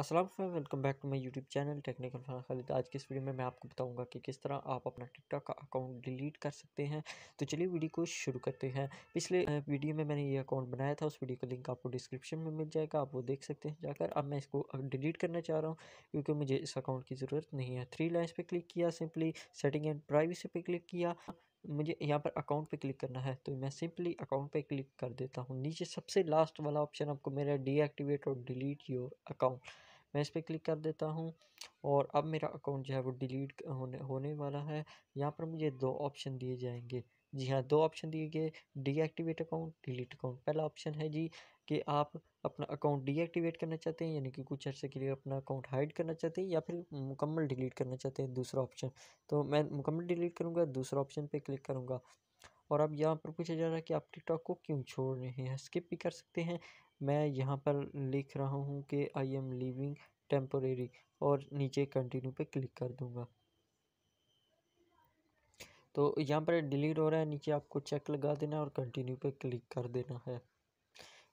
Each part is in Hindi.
Aslam welcome back to my YouTube channel technical Farah Khalid आज की इस वीडियो में मैं आपको बताऊंगा कि किस तरह आप अपना टिकटॉक का अकाउंट डिलीट कर सकते हैं तो चलिए वीडियो को शुरू करते हैं पिछले वीडियो में मैंने ये अकाउंट बनाया था उस वीडियो का लिंक आपको डिस्क्रिप्शन में मिल जाएगा आप वो देख सकते हैं जाकर अब मैं इसको डिलीट करना चाह रहा हूँ क्योंकि मुझे इस अकाउंट की ज़रूरत नहीं है थ्री लाइन्स पर क्लिक किया सिंपली सेटिंग एंड प्राइवेसी पर क्लिक किया मुझे यहाँ पर अकाउंट पे क्लिक करना है तो मैं सिंपली अकाउंट पे क्लिक कर देता हूँ नीचे सबसे लास्ट वाला ऑप्शन आपको मेरा डीएक्टिवेट और डिलीट योर अकाउंट मैं इस पर क्लिक कर देता हूँ और अब मेरा अकाउंट जो है वो डिलीट होने होने वाला है यहाँ पर मुझे दो ऑप्शन दिए जाएंगे जी हाँ दो ऑप्शन दिए गए डीएक्टिवेट अकाउंट डिलीट अकाउंट पहला ऑप्शन है जी कि आप अपना अकाउंट डीएक्टिवेट करना चाहते हैं यानी कि कुछ अर्से के लिए अपना अकाउंट हाइड करना चाहते हैं या फिर मुकम्मल डिलीट करना चाहते हैं दूसरा ऑप्शन तो मैं मुकम्मल डिलीट करूँगा दूसरा ऑप्शन पर क्लिक करूँगा और अब यहाँ पर पूछा जा रहा है कि आप टिकटॉक को क्यों छोड़ रहे हैं स्किप भी कर सकते हैं मैं यहाँ पर लिख रहा हूँ कि आई एम लिविंग टेम्पोरेरी और नीचे कंटिन्यू पे क्लिक कर दूँगा तो यहाँ पर डिलीट हो रहा है नीचे आपको चेक लगा देना और कंटिन्यू पे क्लिक कर देना है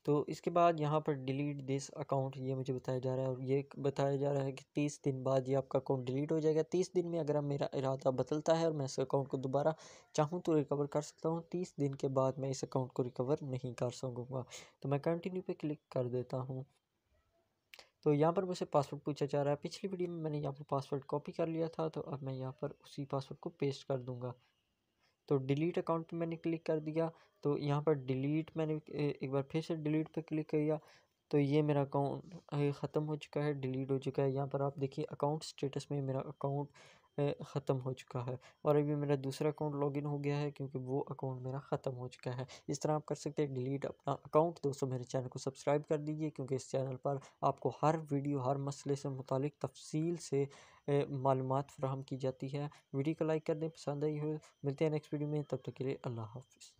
तो इसके बाद यहाँ पर डिलीट दिस अकाउंट ये मुझे बताया जा रहा है और ये बताया जा रहा है कि तीस दिन बाद ये आपका अकाउंट डिलीट हो जाएगा तीस दिन में अगर मेरा इरादा बदलता है और मैं इस अकाउंट को दोबारा चाहूँ तो रिकवर कर सकता हूँ तीस दिन के बाद मैं इस अकाउंट को रिकवर नहीं कर सकूँगा तो मैं कंटिन्यू पर क्लिक कर देता हूँ तो यहाँ पर मुझसे पासवर्ड पूछा जा रहा है पिछली वीडियो में मैंने यहाँ पर पासवर्ड कॉपी कर लिया था तो अब मैं यहाँ पर उसी पासवर्ड को पेस्ट कर दूँगा तो डिलीट अकाउंट पे मैंने क्लिक कर दिया तो यहाँ पर डिलीट मैंने एक बार फिर से डिलीट पे क्लिक किया तो ये मेरा अकाउंट ख़त्म हो चुका है डिलीट हो चुका है यहाँ पर आप देखिए अकाउंट स्टेटस में मेरा अकाउंट ख़त्म हो चुका है और अभी मेरा दूसरा अकाउंट लॉगिन हो गया है क्योंकि वो अकाउंट मेरा ख़त्म हो चुका है इस तरह आप कर सकते हैं डिलीट अपना अकाउंट दोस्तों मेरे चैनल को सब्सक्राइब कर दीजिए क्योंकि इस चैनल पर आपको हर वीडियो हर मसले से मुतलिक तफसील से मालूम फ्राहम की जाती है वीडियो को लाइक कर दें पसंद आई हो मिलते हैं नेक्स्ट वीडियो में तब तक के लिए अल्लाह हाफ़